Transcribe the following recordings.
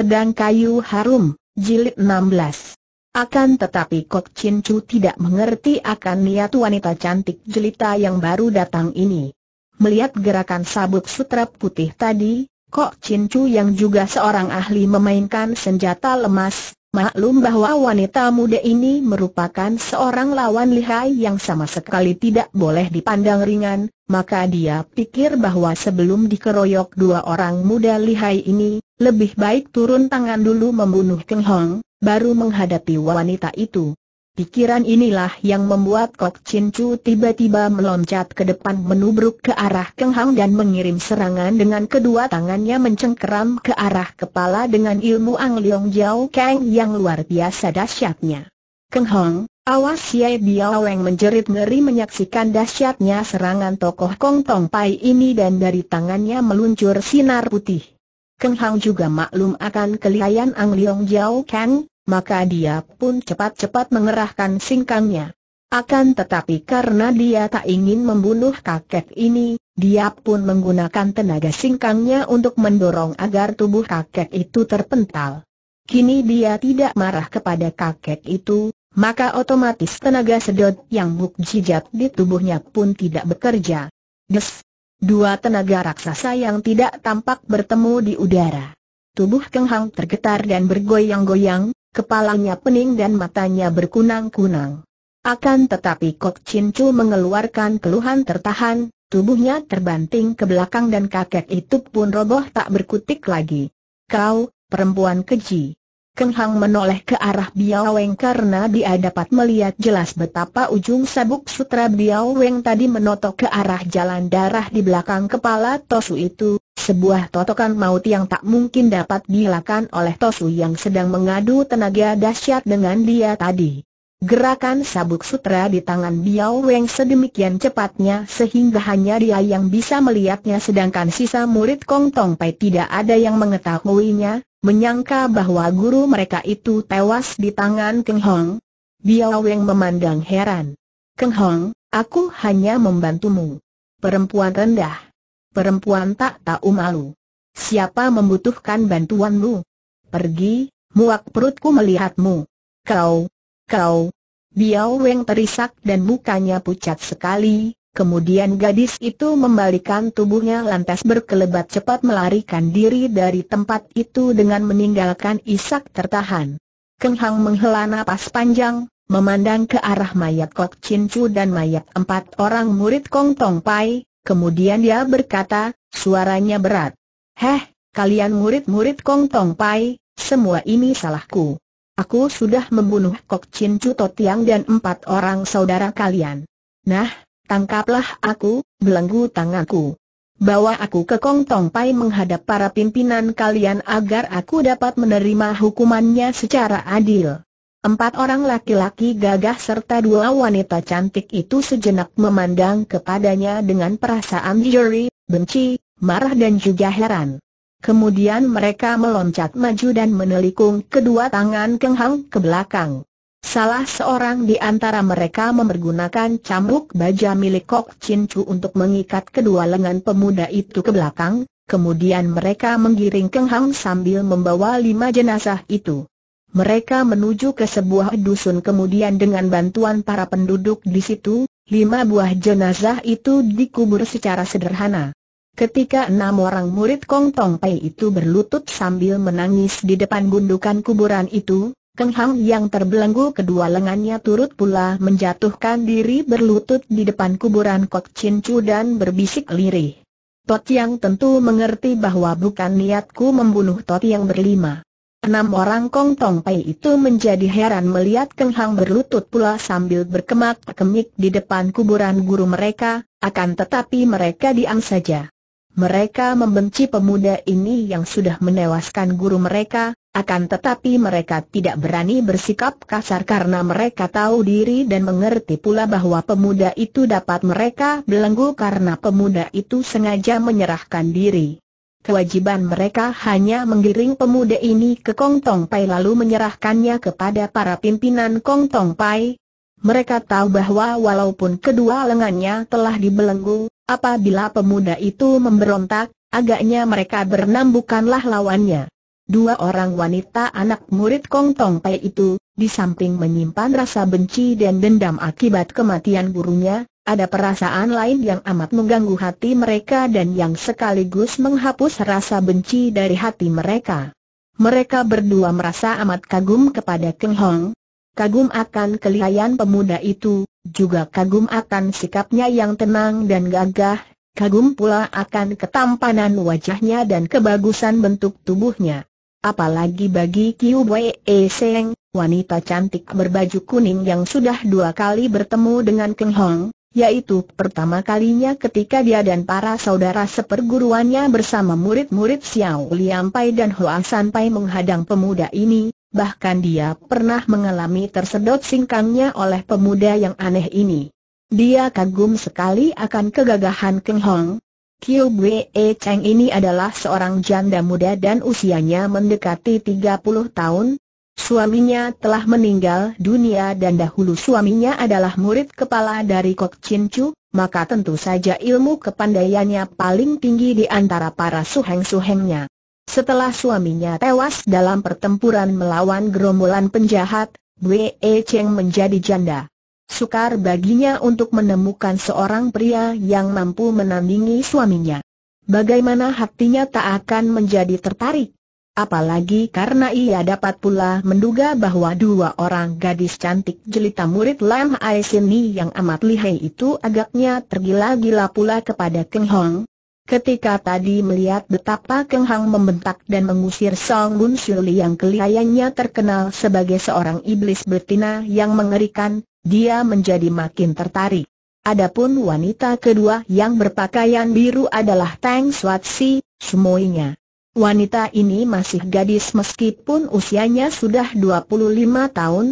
Pedang Kayu Harum, Jilid 16 akan tetapi Kok Chin Chu tidak mengerti akan niat wanita cantik jelita yang baru datang ini. Melihat gerakan sabuk sutra putih tadi, Kok Chin Chu yang juga seorang ahli memainkan senjata lemas, maklum bahwa wanita muda ini merupakan seorang lawan lihai yang sama sekali tidak boleh dipandang ringan, maka dia pikir bahwa sebelum dikeroyok dua orang muda lihai ini, lebih baik turun tangan dulu membunuh Keng Hong, baru menghadapi wanita itu. Pikiran inilah yang membuat Kok Chin Chu tiba-tiba meloncat ke depan menubruk ke arah Keng Hong dan mengirim serangan dengan kedua tangannya mencengkeram ke arah kepala dengan ilmu Ang Leong Jiao Kang yang luar biasa dahsyatnya. Keng Hong, awas Ye Biao Weng menjerit ngeri menyaksikan dahsyatnya serangan tokoh Kong Tong Pai ini dan dari tangannya meluncur sinar putih. Keng Hang juga maklum akan kelihayan Ang Leong Jiao Kang, maka dia pun cepat-cepat mengerahkan singkangnya. Akan tetapi karena dia tak ingin membunuh kakek ini, dia pun menggunakan tenaga singkangnya untuk mendorong agar tubuh kakek itu terpental. Kini dia tidak marah kepada kakek itu, maka otomatis tenaga sedot yang mukjizat di tubuhnya pun tidak bekerja. Des, Dua tenaga raksasa yang tidak tampak bertemu di udara. Tubuh Keng Hang tergetar dan bergoyang-goyang, kepalanya pening dan matanya berkunang-kunang. Akan tetapi Kok Chin Chu mengeluarkan keluhan tertahan, tubuhnya terbanting ke belakang dan kakek itu pun roboh tak berkutik lagi. Kau, perempuan keji. Keng Hang menoleh ke arah Biao Weng karena dia dapat melihat jelas betapa ujung sabuk sutra Biao Weng tadi menotok ke arah jalan darah di belakang kepala Tosu itu, sebuah totokan maut yang tak mungkin dapat dilakukan oleh Tosu yang sedang mengadu tenaga dahsyat dengan dia tadi. Gerakan sabuk sutra di tangan Biao Weng sedemikian cepatnya sehingga hanya dia yang bisa melihatnya sedangkan sisa murid Kong Tong Pai tidak ada yang mengetahuinya, menyangka bahwa guru mereka itu tewas di tangan Keng Hong. Biao Weng memandang heran. Keng Hong, aku hanya membantumu. Perempuan rendah. Perempuan tak tahu malu. Siapa membutuhkan bantuanmu? Pergi, muak perutku melihatmu. Kau, kau. Biao Weng terisak dan mukanya pucat sekali, Kemudian gadis itu membalikan tubuhnya lantas berkelebat cepat melarikan diri dari tempat itu dengan meninggalkan Isak tertahan. Keng Hang menghela napas panjang, memandang ke arah mayat Kok Chin Chu dan mayat empat orang murid Kong Tong Pai, kemudian dia berkata, suaranya berat. Heh, kalian murid-murid Kong Tong Pai, semua ini salahku. Aku sudah membunuh Kok Chin Chu Totiang dan empat orang saudara kalian. Nah, Tangkaplah aku, belenggu tanganku. Bawa aku ke Kong Tong Pai menghadap para pimpinan kalian agar aku dapat menerima hukumannya secara adil. Empat orang laki-laki gagah serta dua wanita cantik itu sejenak memandang kepadanya dengan perasaan juri, benci, marah dan juga heran. Kemudian mereka meloncat maju dan menelikung kedua tangan Keng Hang ke belakang. Salah seorang di antara mereka mempergunakan cambuk baja milik Kok Chin Chu untuk mengikat kedua lengan pemuda itu ke belakang, kemudian mereka menggiring Keng Hang sambil membawa lima jenazah itu. Mereka menuju ke sebuah dusun kemudian dengan bantuan para penduduk di situ, lima buah jenazah itu dikubur secara sederhana. Ketika enam orang murid Kong Tong Pei itu berlutut sambil menangis di depan gundukan kuburan itu, Keng Hang yang terbelenggu kedua lengannya turut pula menjatuhkan diri berlutut di depan kuburan Kok Chin Chu dan berbisik lirih. Tot yang tentu mengerti bahwa bukan niatku membunuh Tot yang berlima. Enam orang Kong Tong Pai itu menjadi heran melihat Keng Hang berlutut pula sambil berkemak-kemik di depan kuburan guru mereka, akan tetapi mereka diam saja. Mereka membenci pemuda ini yang sudah menewaskan guru mereka, akan tetapi mereka tidak berani bersikap kasar karena mereka tahu diri dan mengerti pula bahwa pemuda itu dapat mereka belenggu karena pemuda itu sengaja menyerahkan diri. Kewajiban mereka hanya menggiring pemuda ini ke Kong Tong Pai lalu menyerahkannya kepada para pimpinan Kong Tong Pai. Mereka tahu bahwa walaupun kedua lengannya telah dibelenggu, apabila pemuda itu memberontak, agaknya mereka bernam bukanlah lawannya dua orang wanita anak murid Kong Tong Pai itu, di samping menyimpan rasa benci dan dendam akibat kematian gurunya, ada perasaan lain yang amat mengganggu hati mereka dan yang sekaligus menghapus rasa benci dari hati mereka. Mereka berdua merasa amat kagum kepada Keng Hong, kagum akan kelihayan pemuda itu, juga kagum akan sikapnya yang tenang dan gagah, kagum pula akan ketampanan wajahnya dan kebagusan bentuk tubuhnya. Apalagi bagi Kiu Wei e Seng, wanita cantik berbaju kuning yang sudah dua kali bertemu dengan Keng Hong, yaitu pertama kalinya ketika dia dan para saudara seperguruannya bersama murid-murid Xiao Liang Pai dan Hua San Pai menghadang pemuda ini, bahkan dia pernah mengalami tersedot singkangnya oleh pemuda yang aneh ini. Dia kagum sekali akan kegagahan Keng Hong, Kiu Bwe Cheng ini adalah seorang janda muda dan usianya mendekati 30 tahun. Suaminya telah meninggal dunia dan dahulu suaminya adalah murid kepala dari Kok Chin Chu, maka tentu saja ilmu kepandaiannya paling tinggi di antara para suheng-suhengnya. Setelah suaminya tewas dalam pertempuran melawan gerombolan penjahat, Bwe Cheng menjadi janda sukar baginya untuk menemukan seorang pria yang mampu menandingi suaminya. Bagaimana hatinya tak akan menjadi tertarik? Apalagi karena ia dapat pula menduga bahwa dua orang gadis cantik jelita murid Lam Aisini yang amat lihai itu agaknya tergila-gila pula kepada Keng Hong. Ketika tadi melihat betapa Keng Hong membentak dan mengusir Song Bun Shuli yang kelihayannya terkenal sebagai seorang iblis betina yang mengerikan, dia menjadi makin tertarik. Adapun wanita kedua yang berpakaian biru adalah Tang Swatsi, semuanya. Wanita ini masih gadis meskipun usianya sudah 25 tahun.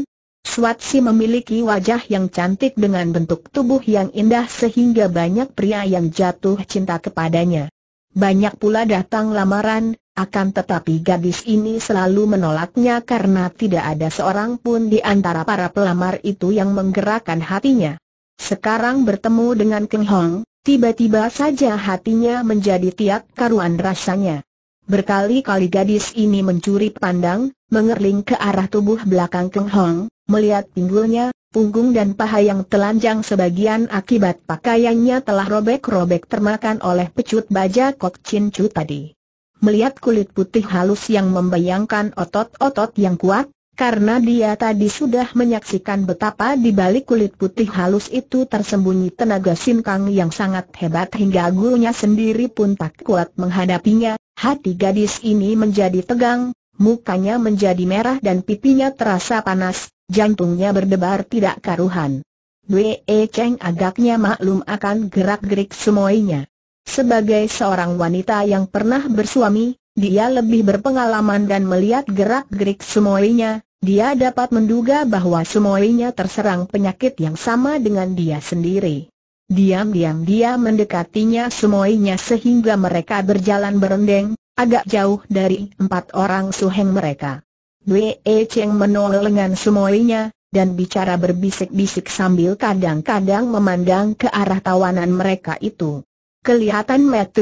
Swatsi memiliki wajah yang cantik dengan bentuk tubuh yang indah sehingga banyak pria yang jatuh cinta kepadanya. Banyak pula datang lamaran, akan tetapi gadis ini selalu menolaknya karena tidak ada seorang pun di antara para pelamar itu yang menggerakkan hatinya. Sekarang bertemu dengan Keng Hong, tiba-tiba saja hatinya menjadi tiak karuan rasanya. Berkali-kali gadis ini mencuri pandang, mengerling ke arah tubuh belakang Keng Hong, melihat pinggulnya, punggung dan paha yang telanjang sebagian akibat pakaiannya telah robek-robek termakan oleh pecut baja Kok Chin Chu tadi. Melihat kulit putih halus yang membayangkan otot-otot yang kuat, karena dia tadi sudah menyaksikan betapa di balik kulit putih halus itu tersembunyi tenaga sinkang yang sangat hebat hingga gurunya sendiri pun tak kuat menghadapinya, hati gadis ini menjadi tegang, mukanya menjadi merah dan pipinya terasa panas, Jantungnya berdebar tidak karuhan. Wee Cheng agaknya maklum akan gerak-gerik semuanya. Sebagai seorang wanita yang pernah bersuami, dia lebih berpengalaman dan melihat gerak-gerik semuanya, dia dapat menduga bahwa semuanya terserang penyakit yang sama dengan dia sendiri. Diam-diam dia mendekatinya semuanya sehingga mereka berjalan berendeng, agak jauh dari empat orang suheng mereka. Wee Cheng menoleh lengan semuanya, dan bicara berbisik-bisik sambil kadang-kadang memandang ke arah tawanan mereka itu. Kelihatan Metu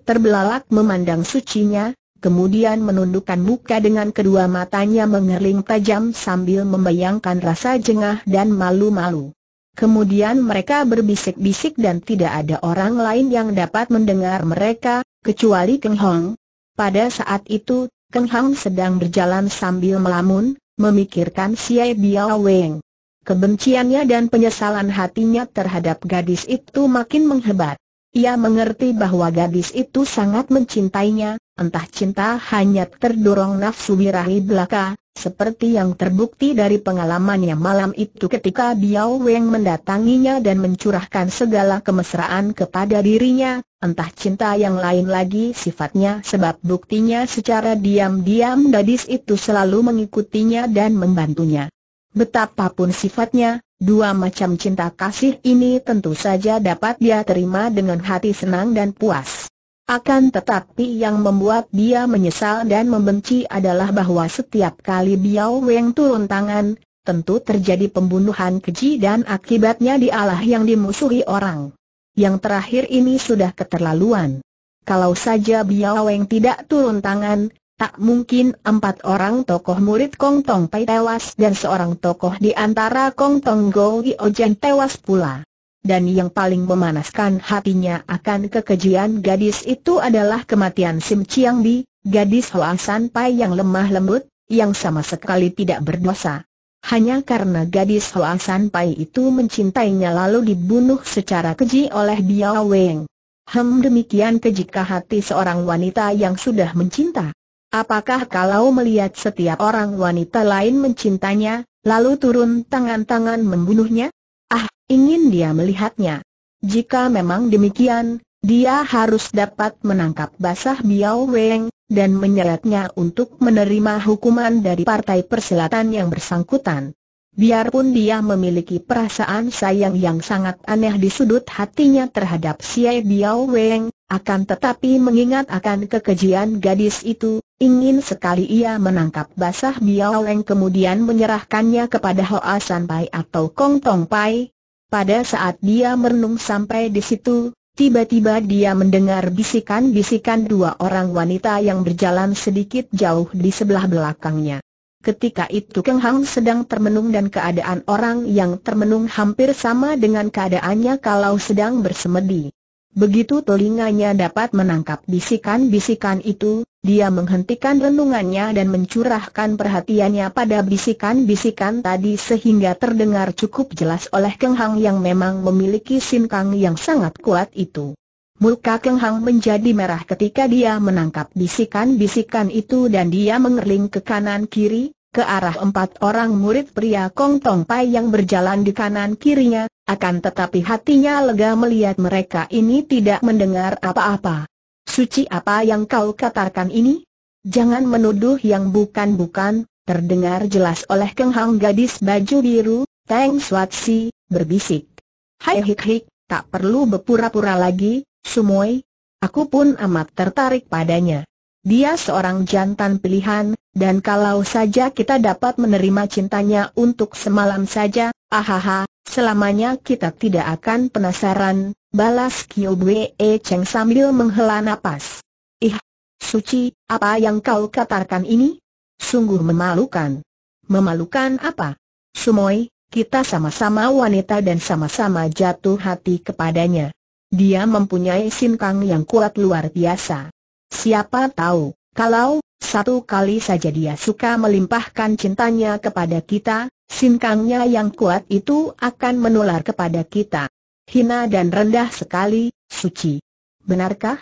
terbelalak memandang sucinya, kemudian menundukkan muka dengan kedua matanya mengerling tajam sambil membayangkan rasa jengah dan malu-malu. Kemudian mereka berbisik-bisik dan tidak ada orang lain yang dapat mendengar mereka, kecuali Keng Hong. Pada saat itu Keng Hang sedang berjalan sambil melamun, memikirkan Xie Biao Weng. Kebenciannya dan penyesalan hatinya terhadap gadis itu makin menghebat. Ia mengerti bahwa gadis itu sangat mencintainya, entah cinta hanya terdorong nafsu birahi belaka, seperti yang terbukti dari pengalamannya malam itu ketika Biao Weng mendatanginya dan mencurahkan segala kemesraan kepada dirinya, entah cinta yang lain lagi sifatnya sebab buktinya secara diam-diam gadis itu selalu mengikutinya dan membantunya. Betapapun sifatnya, dua macam cinta kasih ini tentu saja dapat dia terima dengan hati senang dan puas. Akan tetapi yang membuat dia menyesal dan membenci adalah bahwa setiap kali Biao Weng turun tangan, tentu terjadi pembunuhan keji dan akibatnya dialah yang dimusuhi orang. Yang terakhir ini sudah keterlaluan. Kalau saja Biao Weng tidak turun tangan, tak mungkin empat orang tokoh murid Kong Tong Pai tewas dan seorang tokoh di antara Kong Tong Go Ojan tewas pula dan yang paling memanaskan hatinya akan kekejian gadis itu adalah kematian Sim Chiang Bi, gadis Hoa San Pai yang lemah lembut, yang sama sekali tidak berdosa. Hanya karena gadis Hoa San Pai itu mencintainya lalu dibunuh secara keji oleh Biao Weng. Hem demikian kejika hati seorang wanita yang sudah mencinta. Apakah kalau melihat setiap orang wanita lain mencintanya, lalu turun tangan-tangan membunuhnya? Ah, ingin dia melihatnya. Jika memang demikian, dia harus dapat menangkap basah Biao Weng, dan menyeretnya untuk menerima hukuman dari partai persilatan yang bersangkutan. Biarpun dia memiliki perasaan sayang yang sangat aneh di sudut hatinya terhadap Xie Biao Weng, akan tetapi mengingat akan kekejian gadis itu, ingin sekali ia menangkap basah Biaoleng kemudian menyerahkannya kepada Hoa San Pai atau Kong Tong Pai. Pada saat dia merenung sampai di situ, tiba-tiba dia mendengar bisikan-bisikan dua orang wanita yang berjalan sedikit jauh di sebelah belakangnya. Ketika itu Keng Hang sedang termenung dan keadaan orang yang termenung hampir sama dengan keadaannya kalau sedang bersemedi. Begitu telinganya dapat menangkap bisikan-bisikan itu, dia menghentikan renungannya dan mencurahkan perhatiannya pada bisikan-bisikan tadi sehingga terdengar cukup jelas oleh Keng Hang yang memang memiliki sinkang yang sangat kuat itu. Muka Keng Hang menjadi merah ketika dia menangkap bisikan-bisikan itu dan dia mengerling ke kanan kiri, ke arah empat orang murid pria Kong Tong Pai yang berjalan di kanan kirinya, akan tetapi hatinya lega melihat mereka ini tidak mendengar apa-apa. Suci apa yang kau katakan ini? Jangan menuduh yang bukan-bukan, terdengar jelas oleh kenghang gadis baju biru, Teng Si, berbisik. Hai hik hik, tak perlu berpura-pura lagi, Sumoy. Aku pun amat tertarik padanya. Dia seorang jantan pilihan, dan kalau saja kita dapat menerima cintanya untuk semalam saja, ahaha, Selamanya kita tidak akan penasaran, balas Kyo Bwe e Cheng sambil menghela napas. Ih, Suci, apa yang kau katakan ini? Sungguh memalukan. Memalukan apa? Sumoy, kita sama-sama wanita dan sama-sama jatuh hati kepadanya. Dia mempunyai sinkang yang kuat luar biasa. Siapa tahu, kalau satu kali saja dia suka melimpahkan cintanya kepada kita, sinkangnya yang kuat itu akan menular kepada kita. Hina dan rendah sekali, suci. Benarkah?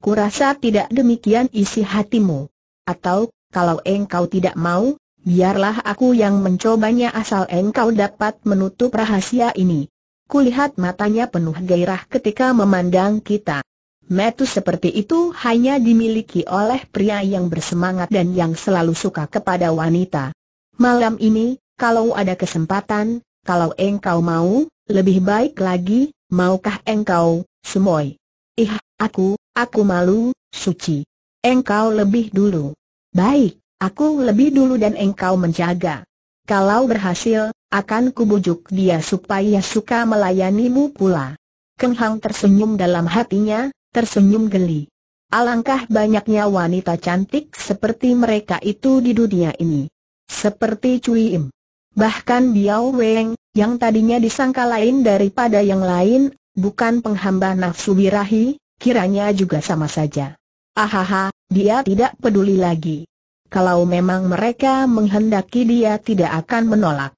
Kurasa tidak demikian isi hatimu. Atau, kalau engkau tidak mau, biarlah aku yang mencobanya asal engkau dapat menutup rahasia ini. Kulihat matanya penuh gairah ketika memandang kita. Metu seperti itu hanya dimiliki oleh pria yang bersemangat dan yang selalu suka kepada wanita. Malam ini, kalau ada kesempatan, kalau engkau mau, lebih baik lagi, maukah engkau, Sumoy? Ih, aku, aku malu, Suci. Engkau lebih dulu. Baik, aku lebih dulu dan engkau menjaga. Kalau berhasil, akan kubujuk dia supaya suka melayanimu pula. Keng tersenyum dalam hatinya, tersenyum geli. Alangkah banyaknya wanita cantik seperti mereka itu di dunia ini. Seperti Cui Im. Bahkan Biao Weng, yang tadinya disangka lain daripada yang lain, bukan penghamba nafsu birahi, kiranya juga sama saja. Ahaha, dia tidak peduli lagi. Kalau memang mereka menghendaki dia tidak akan menolak.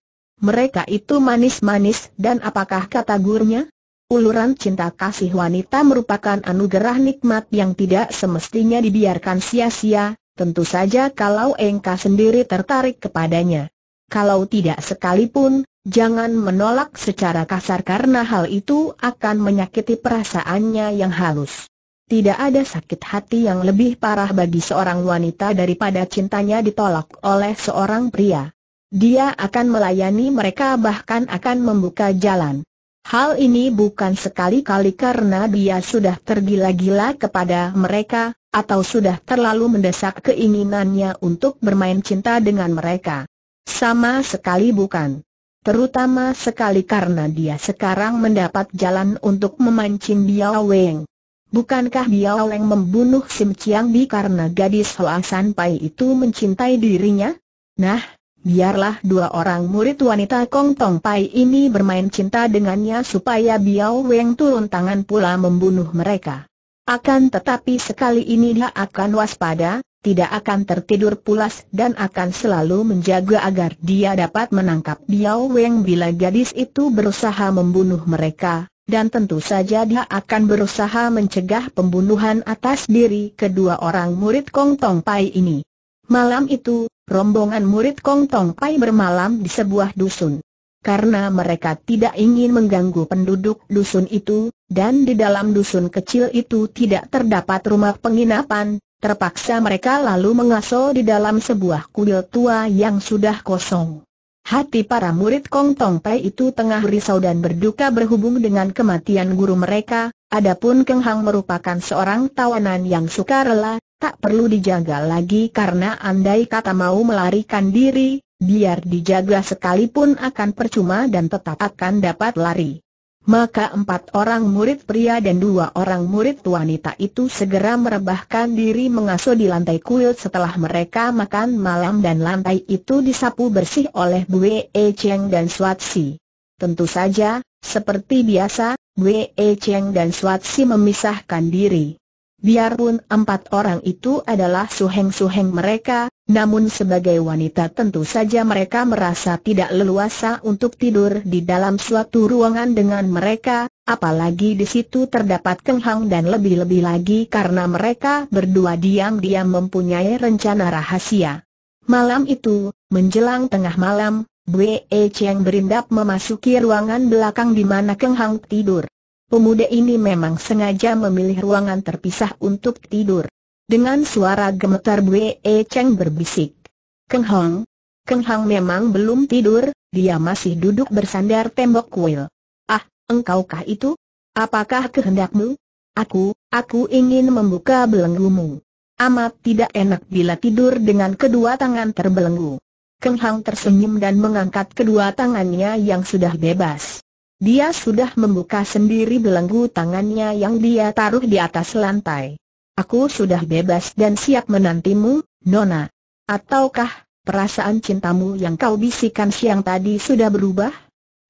Mereka itu manis-manis dan apakah kata gurunya? Uluran cinta kasih wanita merupakan anugerah nikmat yang tidak semestinya dibiarkan sia-sia, tentu saja kalau engkau sendiri tertarik kepadanya. Kalau tidak sekalipun, jangan menolak secara kasar karena hal itu akan menyakiti perasaannya yang halus. Tidak ada sakit hati yang lebih parah bagi seorang wanita daripada cintanya ditolak oleh seorang pria. Dia akan melayani mereka bahkan akan membuka jalan. Hal ini bukan sekali-kali karena dia sudah tergila-gila kepada mereka, atau sudah terlalu mendesak keinginannya untuk bermain cinta dengan mereka. Sama sekali bukan. Terutama sekali karena dia sekarang mendapat jalan untuk memancing Biao Weng. Bukankah Biao Weng membunuh Sim Chiang Bi karena gadis Hoa San Pai itu mencintai dirinya? Nah, biarlah dua orang murid wanita Kong Tong Pai ini bermain cinta dengannya supaya Biao Weng turun tangan pula membunuh mereka. Akan tetapi sekali ini dia akan waspada, tidak akan tertidur pulas dan akan selalu menjaga agar dia dapat menangkap Biao Weng bila gadis itu berusaha membunuh mereka, dan tentu saja dia akan berusaha mencegah pembunuhan atas diri kedua orang murid Kong Tong Pai ini. Malam itu, rombongan murid Kong Tong Pai bermalam di sebuah dusun. Karena mereka tidak ingin mengganggu penduduk dusun itu, dan di dalam dusun kecil itu tidak terdapat rumah penginapan, terpaksa mereka lalu mengaso di dalam sebuah kuil tua yang sudah kosong. Hati para murid Kong Tong Pai itu tengah risau dan berduka berhubung dengan kematian guru mereka, adapun Keng Hang merupakan seorang tawanan yang suka rela tak perlu dijaga lagi karena andai kata mau melarikan diri, biar dijaga sekalipun akan percuma dan tetap akan dapat lari. Maka empat orang murid pria dan dua orang murid wanita itu segera merebahkan diri mengasuh di lantai kuil setelah mereka makan malam dan lantai itu disapu bersih oleh Bwe e Cheng dan Swatsi. Tentu saja, seperti biasa, Bwe e Cheng dan Swatsi memisahkan diri. Biarpun empat orang itu adalah suheng-suheng mereka, namun sebagai wanita tentu saja mereka merasa tidak leluasa untuk tidur di dalam suatu ruangan dengan mereka, apalagi di situ terdapat kenghang dan lebih-lebih lagi karena mereka berdua diam-diam mempunyai rencana rahasia. Malam itu, menjelang tengah malam, Bwe Cheng berindap memasuki ruangan belakang di mana kenghang tidur. Pemuda ini memang sengaja memilih ruangan terpisah untuk tidur. Dengan suara gemetar Bwe e Cheng berbisik. Keng Hong. Keng Hong memang belum tidur, dia masih duduk bersandar tembok kuil. Ah, engkaukah itu? Apakah kehendakmu? Aku, aku ingin membuka belenggumu. Amat tidak enak bila tidur dengan kedua tangan terbelenggu. Keng Hong tersenyum dan mengangkat kedua tangannya yang sudah bebas. Dia sudah membuka sendiri belenggu tangannya yang dia taruh di atas lantai. Aku sudah bebas dan siap menantimu, Nona. Ataukah, perasaan cintamu yang kau bisikan siang tadi sudah berubah?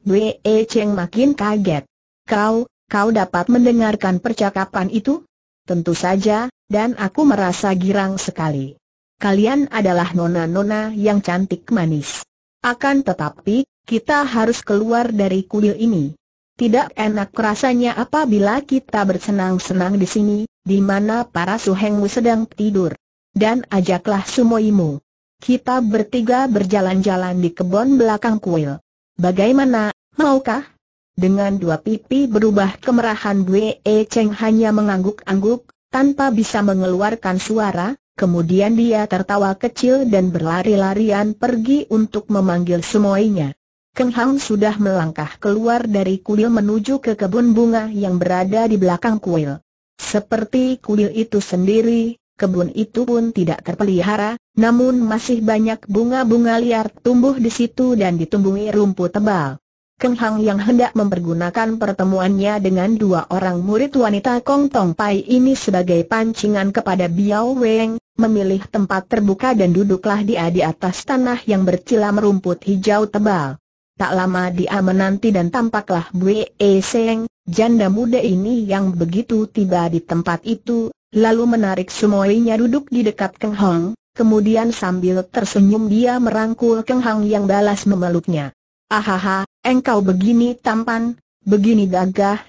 Wei Cheng makin kaget. Kau, kau dapat mendengarkan percakapan itu? Tentu saja, dan aku merasa girang sekali. Kalian adalah nona-nona yang cantik manis. Akan tetapi, kita harus keluar dari kuil ini. Tidak enak rasanya apabila kita bersenang-senang di sini, di mana para suhengmu sedang tidur. Dan ajaklah sumoimu. Kita bertiga berjalan-jalan di kebun belakang kuil. Bagaimana, maukah? Dengan dua pipi berubah kemerahan Bwe Cheng hanya mengangguk-angguk, tanpa bisa mengeluarkan suara, kemudian dia tertawa kecil dan berlari-larian pergi untuk memanggil semuanya. Keng Hang sudah melangkah keluar dari kuil menuju ke kebun bunga yang berada di belakang kuil. Seperti kuil itu sendiri, kebun itu pun tidak terpelihara, namun masih banyak bunga-bunga liar tumbuh di situ dan ditumbuhi rumput tebal. Keng Hang yang hendak mempergunakan pertemuannya dengan dua orang murid wanita Kong Tong Pai ini sebagai pancingan kepada Biao Weng, memilih tempat terbuka dan duduklah dia di atas tanah yang bercilam rumput hijau tebal. Tak lama dia menanti dan tampaklah E Seng, janda muda ini yang begitu tiba di tempat itu, lalu menarik semuanya duduk di dekat Keng Hong, kemudian sambil tersenyum dia merangkul Keng Hong yang balas memeluknya. Ahaha, engkau begini tampan, begini gagah,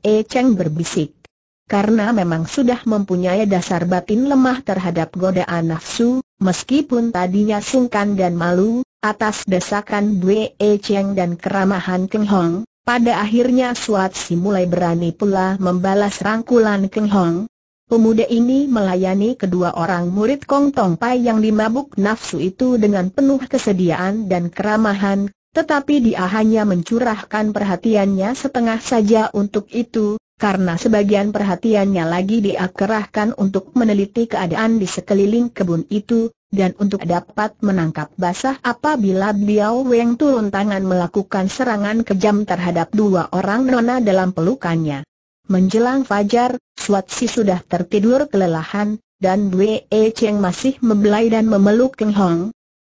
E Cheng berbisik. Karena memang sudah mempunyai dasar batin lemah terhadap godaan nafsu, meskipun tadinya sungkan dan malu, Atas desakan Bue E Cheng dan keramahan Keng Hong, pada akhirnya Suat Si mulai berani pula membalas rangkulan Keng Hong. Pemuda ini melayani kedua orang murid Kong Tong Pai yang dimabuk nafsu itu dengan penuh kesediaan dan keramahan, tetapi dia hanya mencurahkan perhatiannya setengah saja untuk itu, karena sebagian perhatiannya lagi dia kerahkan untuk meneliti keadaan di sekeliling kebun itu, dan untuk dapat menangkap basah apabila Biao Weng turun tangan melakukan serangan kejam terhadap dua orang nona dalam pelukannya. Menjelang fajar, Si sudah tertidur kelelahan, dan Wei e Cheng masih membelai dan memeluk Keng Hong.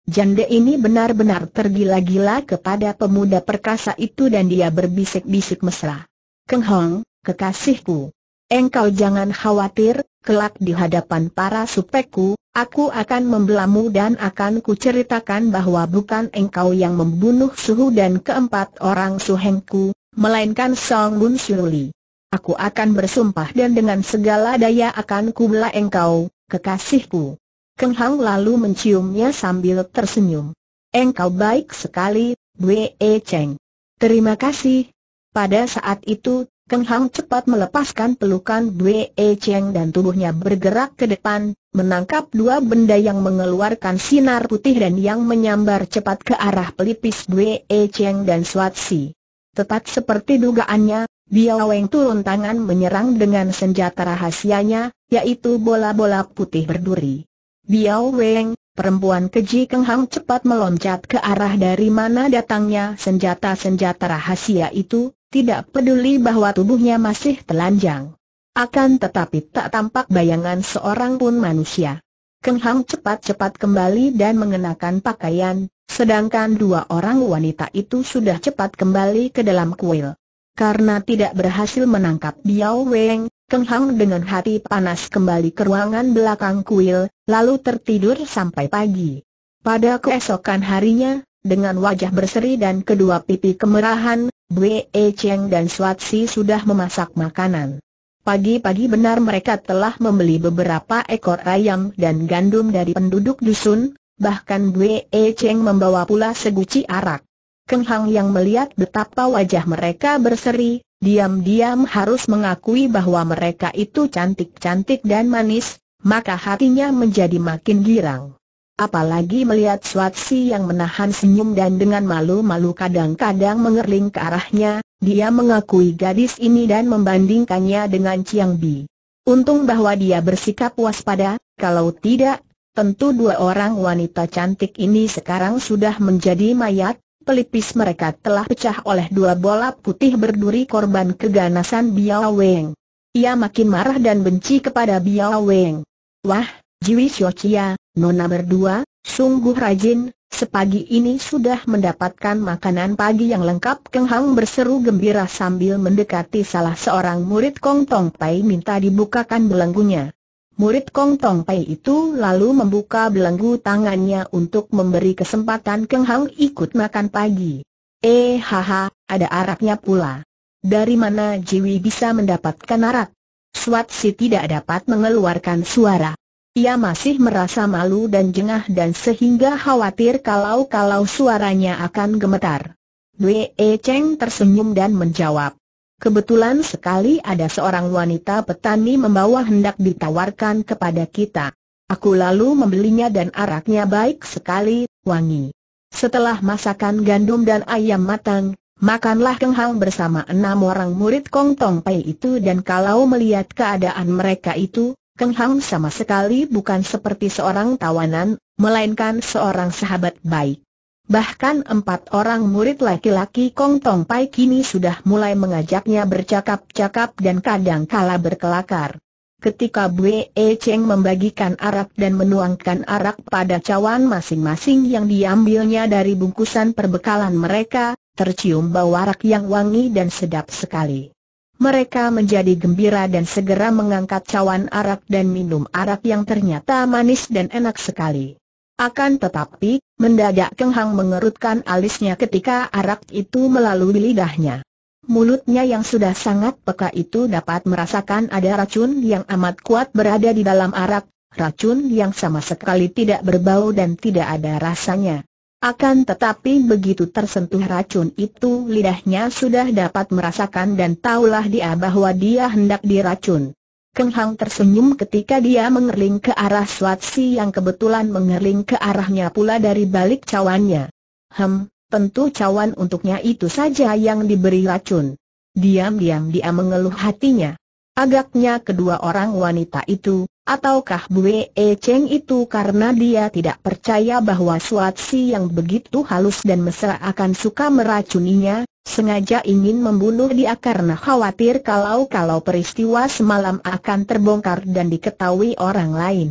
Janda ini benar-benar tergila-gila kepada pemuda perkasa itu dan dia berbisik-bisik mesra. Keng Hong, kekasihku. Engkau jangan khawatir, kelak di hadapan para supeku, aku akan membelamu dan akan kuceritakan bahwa bukan engkau yang membunuh Suhu dan keempat orang suhengku, melainkan Song Bun Shuli. Aku akan bersumpah dan dengan segala daya akan kubelah engkau, kekasihku. Keng Hang lalu menciumnya sambil tersenyum. Engkau baik sekali, Wei Cheng. Terima kasih. Pada saat itu Keng Hang cepat melepaskan pelukan Bwe e Cheng dan tubuhnya bergerak ke depan, menangkap dua benda yang mengeluarkan sinar putih dan yang menyambar cepat ke arah pelipis Bwe e Cheng dan Si. Tepat seperti dugaannya, Biao Weng turun tangan menyerang dengan senjata rahasianya, yaitu bola-bola putih berduri. Biao Weng, perempuan keji Keng Hang cepat meloncat ke arah dari mana datangnya senjata-senjata rahasia itu, tidak peduli bahwa tubuhnya masih telanjang. Akan tetapi tak tampak bayangan seorang pun manusia. Keng Hang cepat-cepat kembali dan mengenakan pakaian, sedangkan dua orang wanita itu sudah cepat kembali ke dalam kuil. Karena tidak berhasil menangkap Biao Weng, Keng Hang dengan hati panas kembali ke ruangan belakang kuil, lalu tertidur sampai pagi. Pada keesokan harinya, dengan wajah berseri dan kedua pipi kemerahan, Bwe e, Cheng dan Swatsi sudah memasak makanan. Pagi-pagi benar mereka telah membeli beberapa ekor ayam dan gandum dari penduduk dusun, bahkan Bwe e, Cheng membawa pula seguci arak. Keng Hang yang melihat betapa wajah mereka berseri, diam-diam harus mengakui bahwa mereka itu cantik-cantik dan manis, maka hatinya menjadi makin girang. Apalagi melihat Swatsi yang menahan senyum dan dengan malu-malu kadang-kadang mengerling ke arahnya, dia mengakui gadis ini dan membandingkannya dengan Chiang Bi. Untung bahwa dia bersikap waspada, kalau tidak, tentu dua orang wanita cantik ini sekarang sudah menjadi mayat, pelipis mereka telah pecah oleh dua bola putih berduri korban keganasan Biao Weng. Ia makin marah dan benci kepada Biao Weng. Wah, Jiwi Xiao Chia, Nona berdua, sungguh rajin, sepagi ini sudah mendapatkan makanan pagi yang lengkap Keng Hang berseru gembira sambil mendekati salah seorang murid Kong Tong Pai minta dibukakan belenggunya. Murid Kong Tong Pai itu lalu membuka belenggu tangannya untuk memberi kesempatan Keng Hang ikut makan pagi. Eh haha, ada araknya pula. Dari mana Jiwi bisa mendapatkan arak? Swat si tidak dapat mengeluarkan suara. Ia masih merasa malu dan jengah dan sehingga khawatir kalau-kalau suaranya akan gemetar. Dwe e Cheng tersenyum dan menjawab. Kebetulan sekali ada seorang wanita petani membawa hendak ditawarkan kepada kita. Aku lalu membelinya dan araknya baik sekali, wangi. Setelah masakan gandum dan ayam matang, Makanlah Hang bersama enam orang murid Kong Tong Pei itu dan kalau melihat keadaan mereka itu, Keng Hang sama sekali bukan seperti seorang tawanan, melainkan seorang sahabat baik. Bahkan empat orang murid laki-laki Kong Tong Pai kini sudah mulai mengajaknya bercakap-cakap dan kadang kala berkelakar. Ketika Bue e Cheng membagikan arak dan menuangkan arak pada cawan masing-masing yang diambilnya dari bungkusan perbekalan mereka, tercium bau arak yang wangi dan sedap sekali mereka menjadi gembira dan segera mengangkat cawan arak dan minum arak yang ternyata manis dan enak sekali. Akan tetapi, mendadak Keng Hang mengerutkan alisnya ketika arak itu melalui lidahnya. Mulutnya yang sudah sangat peka itu dapat merasakan ada racun yang amat kuat berada di dalam arak, racun yang sama sekali tidak berbau dan tidak ada rasanya. Akan tetapi begitu tersentuh racun itu lidahnya sudah dapat merasakan dan taulah dia bahwa dia hendak diracun. Keng Hang tersenyum ketika dia mengerling ke arah Swatsi yang kebetulan mengerling ke arahnya pula dari balik cawannya. Hem, tentu cawan untuknya itu saja yang diberi racun. Diam-diam dia mengeluh hatinya. Agaknya kedua orang wanita itu, Ataukah Bue E Cheng itu karena dia tidak percaya bahwa Suat Si yang begitu halus dan mesra akan suka meracuninya, sengaja ingin membunuh dia karena khawatir kalau-kalau peristiwa semalam akan terbongkar dan diketahui orang lain.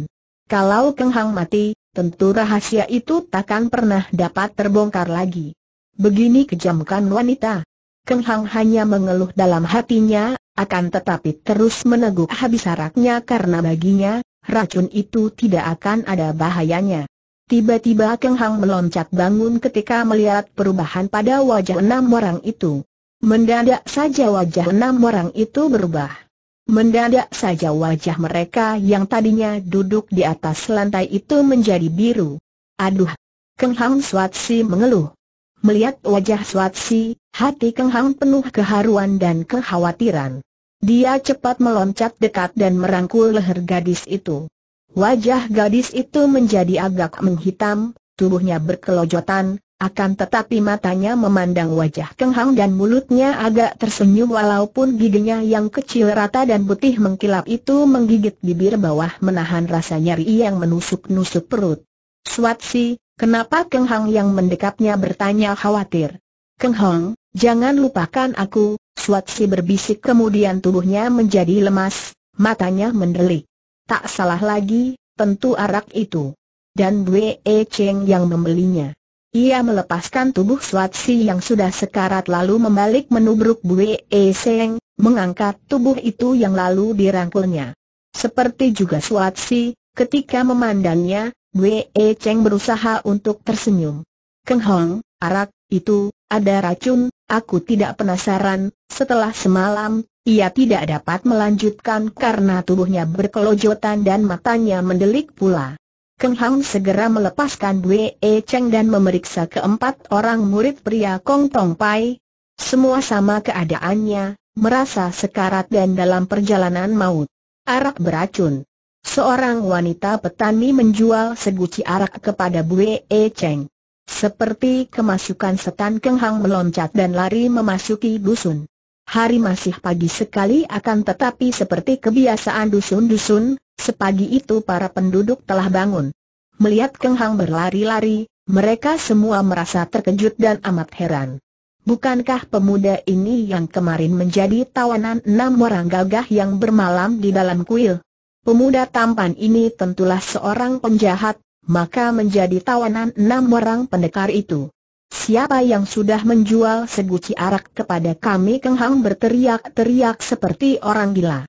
Kalau Keng Hang mati, tentu rahasia itu takkan pernah dapat terbongkar lagi. Begini kejamkan wanita. Keng Hang hanya mengeluh dalam hatinya, akan tetapi terus meneguk habis haraknya karena baginya, racun itu tidak akan ada bahayanya. Tiba-tiba Keng Hang meloncat bangun ketika melihat perubahan pada wajah enam orang itu. Mendadak saja wajah enam orang itu berubah. Mendadak saja wajah mereka yang tadinya duduk di atas lantai itu menjadi biru. Aduh! Keng Hang Swatsi mengeluh. Melihat wajah Swatsi, hati Keng Hang penuh keharuan dan kekhawatiran. Dia cepat meloncat dekat dan merangkul leher gadis itu. Wajah gadis itu menjadi agak menghitam, tubuhnya berkelojotan, akan tetapi matanya memandang wajah Keng Hang dan mulutnya agak tersenyum walaupun giginya yang kecil rata dan putih mengkilap itu menggigit bibir bawah menahan rasa nyeri yang menusuk-nusuk perut. Swatsi, Kenapa Keng Hang yang mendekapnya bertanya khawatir? Keng Hang, jangan lupakan aku, Suat si berbisik kemudian tubuhnya menjadi lemas, matanya mendelik. Tak salah lagi, tentu arak itu. Dan E Cheng yang membelinya. Ia melepaskan tubuh Suat si yang sudah sekarat lalu membalik menubruk E Cheng, mengangkat tubuh itu yang lalu dirangkulnya. Seperti juga Suat si, ketika memandangnya, Wee Cheng berusaha untuk tersenyum. Keng Hong, arak, itu, ada racun, aku tidak penasaran, setelah semalam, ia tidak dapat melanjutkan karena tubuhnya berkelojotan dan matanya mendelik pula. Keng Hong segera melepaskan Wee Cheng dan memeriksa keempat orang murid pria Kong Tong Pai. Semua sama keadaannya, merasa sekarat dan dalam perjalanan maut. Arak beracun. Seorang wanita petani menjual seguci arak kepada Bue E Cheng. Seperti kemasukan setan kenghang meloncat dan lari memasuki dusun. Hari masih pagi sekali akan tetapi seperti kebiasaan dusun-dusun, sepagi itu para penduduk telah bangun. Melihat Kenghang berlari-lari, mereka semua merasa terkejut dan amat heran. Bukankah pemuda ini yang kemarin menjadi tawanan enam orang gagah yang bermalam di dalam kuil? Pemuda tampan ini tentulah seorang penjahat, maka menjadi tawanan enam orang pendekar itu. Siapa yang sudah menjual seguci arak kepada kami Keng berteriak-teriak seperti orang gila.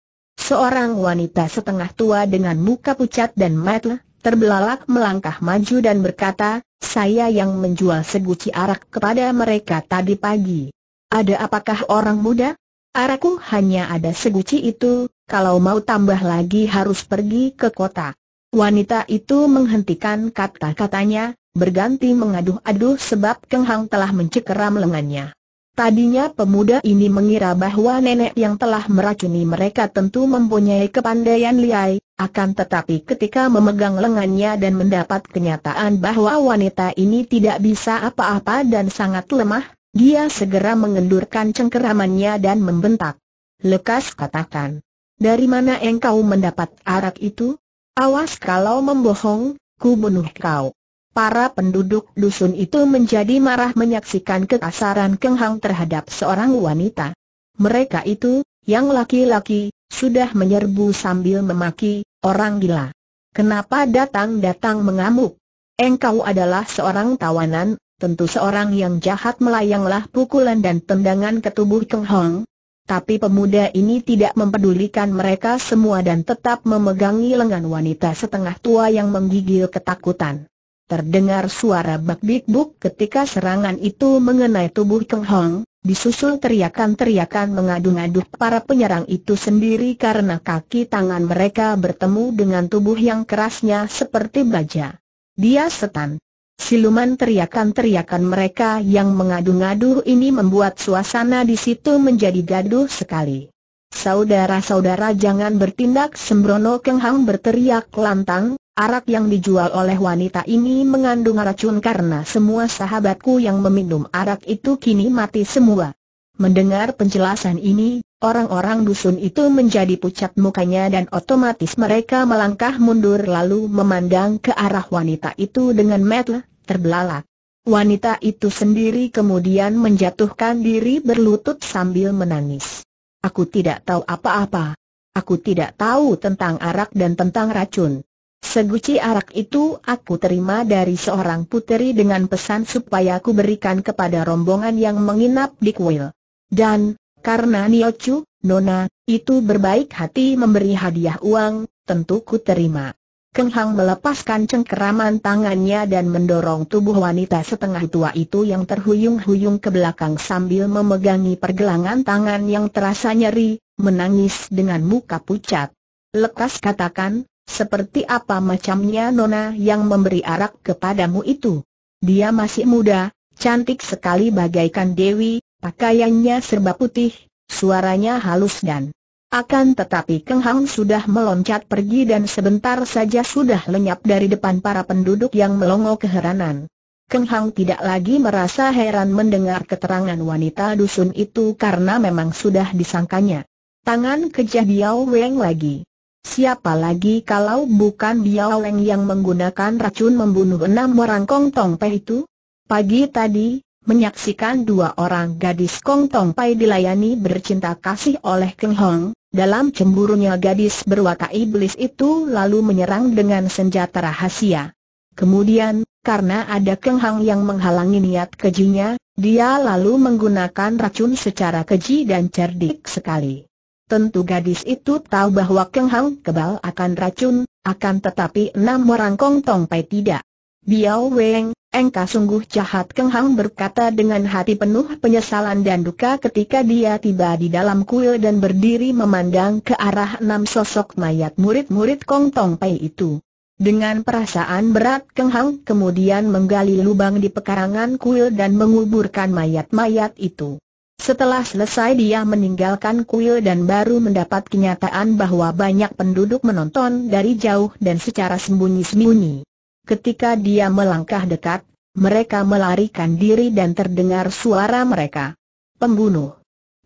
Seorang wanita setengah tua dengan muka pucat dan metel, terbelalak melangkah maju dan berkata, saya yang menjual seguci arak kepada mereka tadi pagi. Ada apakah orang muda? Araku hanya ada seguci itu, kalau mau tambah lagi harus pergi ke kota. Wanita itu menghentikan kata-katanya, berganti mengaduh-aduh sebab Keng Hang telah mencekeram lengannya. Tadinya pemuda ini mengira bahwa nenek yang telah meracuni mereka tentu mempunyai kepandaian liai, akan tetapi ketika memegang lengannya dan mendapat kenyataan bahwa wanita ini tidak bisa apa-apa dan sangat lemah, dia segera mengendurkan cengkeramannya dan membentak. Lekas katakan, dari mana engkau mendapat arak itu? Awas kalau membohong, ku bunuh kau. Para penduduk dusun itu menjadi marah menyaksikan kekasaran Keng Hang terhadap seorang wanita. Mereka itu, yang laki-laki, sudah menyerbu sambil memaki, orang gila. Kenapa datang-datang mengamuk? Engkau adalah seorang tawanan, tentu seorang yang jahat melayanglah pukulan dan tendangan ke tubuh Keng Hong, tapi pemuda ini tidak mempedulikan mereka semua dan tetap memegangi lengan wanita setengah tua yang menggigil ketakutan. Terdengar suara bak-bik-buk ketika serangan itu mengenai tubuh Keng Hong, disusul teriakan-teriakan mengadu-ngadu para penyerang itu sendiri karena kaki tangan mereka bertemu dengan tubuh yang kerasnya seperti baja. Dia setan, Siluman teriakan-teriakan mereka yang mengadu-ngadu ini membuat suasana di situ menjadi gaduh sekali. Saudara-saudara jangan bertindak sembrono Keng Hang berteriak lantang, arak yang dijual oleh wanita ini mengandung racun karena semua sahabatku yang meminum arak itu kini mati semua. Mendengar penjelasan ini, Orang-orang dusun itu menjadi pucat mukanya dan otomatis mereka melangkah mundur lalu memandang ke arah wanita itu dengan metel, terbelalak. Wanita itu sendiri kemudian menjatuhkan diri berlutut sambil menangis. Aku tidak tahu apa-apa. Aku tidak tahu tentang arak dan tentang racun. Seguci arak itu aku terima dari seorang puteri dengan pesan supaya aku berikan kepada rombongan yang menginap di kuil. Dan, karena Niochu, Nona, itu berbaik hati memberi hadiah uang, tentu ku terima. Keng Hang melepaskan cengkeraman tangannya dan mendorong tubuh wanita setengah tua itu yang terhuyung-huyung ke belakang sambil memegangi pergelangan tangan yang terasa nyeri, menangis dengan muka pucat. Lekas katakan, seperti apa macamnya Nona yang memberi arak kepadamu itu? Dia masih muda, cantik sekali bagaikan Dewi, pakaiannya serba putih, suaranya halus dan akan tetapi Keng Hang sudah meloncat pergi dan sebentar saja sudah lenyap dari depan para penduduk yang melongo keheranan. Keng Hang tidak lagi merasa heran mendengar keterangan wanita dusun itu karena memang sudah disangkanya. Tangan kejah Biao Weng lagi. Siapa lagi kalau bukan Biao Weng yang menggunakan racun membunuh enam orang Kong Tong Pei itu? Pagi tadi, menyaksikan dua orang gadis Kong Tong Pai dilayani bercinta kasih oleh Keng Hong, dalam cemburunya gadis berwatak iblis itu lalu menyerang dengan senjata rahasia. Kemudian, karena ada Keng Hong yang menghalangi niat kejinya, dia lalu menggunakan racun secara keji dan cerdik sekali. Tentu gadis itu tahu bahwa Keng Hong kebal akan racun, akan tetapi enam orang Kong Tong Pai tidak. Biao Weng, engkau sungguh jahat Keng Hang berkata dengan hati penuh penyesalan dan duka ketika dia tiba di dalam kuil dan berdiri memandang ke arah enam sosok mayat murid-murid Kong Tong Pei itu. Dengan perasaan berat Keng Hang kemudian menggali lubang di pekarangan kuil dan menguburkan mayat-mayat itu. Setelah selesai dia meninggalkan kuil dan baru mendapat kenyataan bahwa banyak penduduk menonton dari jauh dan secara sembunyi-sembunyi. Ketika dia melangkah dekat, mereka melarikan diri dan terdengar suara mereka. Pembunuh.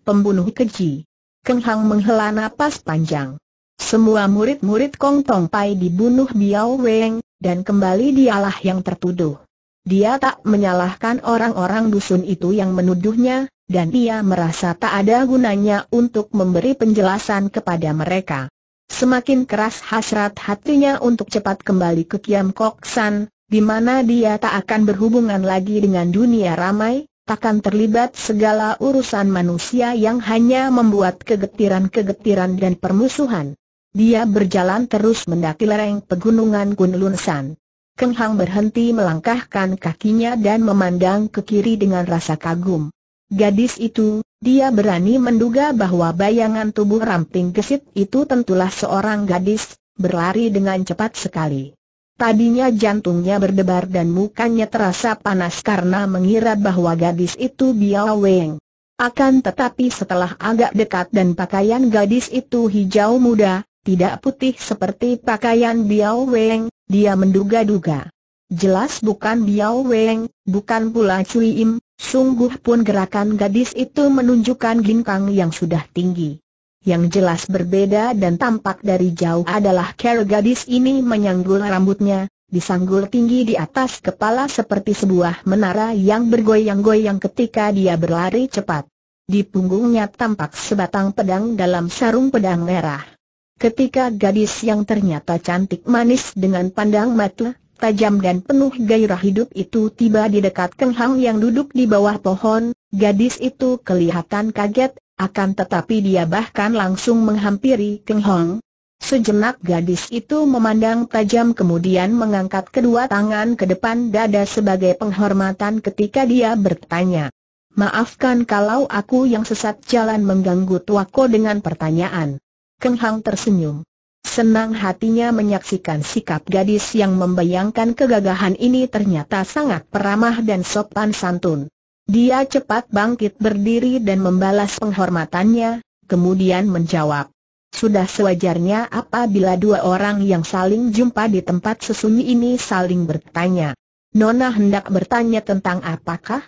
Pembunuh keji. Keng Hang menghela napas panjang. Semua murid-murid Kong Tong Pai dibunuh Biao Weng, dan kembali dialah yang tertuduh. Dia tak menyalahkan orang-orang dusun itu yang menuduhnya, dan ia merasa tak ada gunanya untuk memberi penjelasan kepada mereka. Semakin keras hasrat hatinya untuk cepat kembali ke Kiam Kok San, di mana dia tak akan berhubungan lagi dengan dunia ramai, takkan terlibat segala urusan manusia yang hanya membuat kegetiran-kegetiran dan permusuhan. Dia berjalan terus mendaki lereng pegunungan Gunlunsan. San. Keng Hang berhenti melangkahkan kakinya dan memandang ke kiri dengan rasa kagum. Gadis itu, dia berani menduga bahwa bayangan tubuh ramping gesit itu tentulah seorang gadis, berlari dengan cepat sekali. Tadinya jantungnya berdebar dan mukanya terasa panas karena mengira bahwa gadis itu Biao Weng. Akan tetapi setelah agak dekat dan pakaian gadis itu hijau muda, tidak putih seperti pakaian Biao Weng, dia menduga-duga. Jelas bukan Biao Weng, bukan pula Cui Im, sungguh pun gerakan gadis itu menunjukkan ginkang yang sudah tinggi. Yang jelas berbeda dan tampak dari jauh adalah cara gadis ini menyanggul rambutnya, disanggul tinggi di atas kepala seperti sebuah menara yang bergoyang-goyang ketika dia berlari cepat. Di punggungnya tampak sebatang pedang dalam sarung pedang merah. Ketika gadis yang ternyata cantik manis dengan pandang mata, tajam dan penuh gairah hidup itu tiba di dekat Keng Hang yang duduk di bawah pohon, gadis itu kelihatan kaget, akan tetapi dia bahkan langsung menghampiri Keng Hang. Sejenak gadis itu memandang tajam kemudian mengangkat kedua tangan ke depan dada sebagai penghormatan ketika dia bertanya. Maafkan kalau aku yang sesat jalan mengganggu tuaku dengan pertanyaan. Keng Hang tersenyum. Senang hatinya menyaksikan sikap gadis yang membayangkan kegagahan ini ternyata sangat peramah dan sopan santun. Dia cepat bangkit berdiri dan membalas penghormatannya, kemudian menjawab. Sudah sewajarnya apabila dua orang yang saling jumpa di tempat sesunyi ini saling bertanya. Nona hendak bertanya tentang apakah?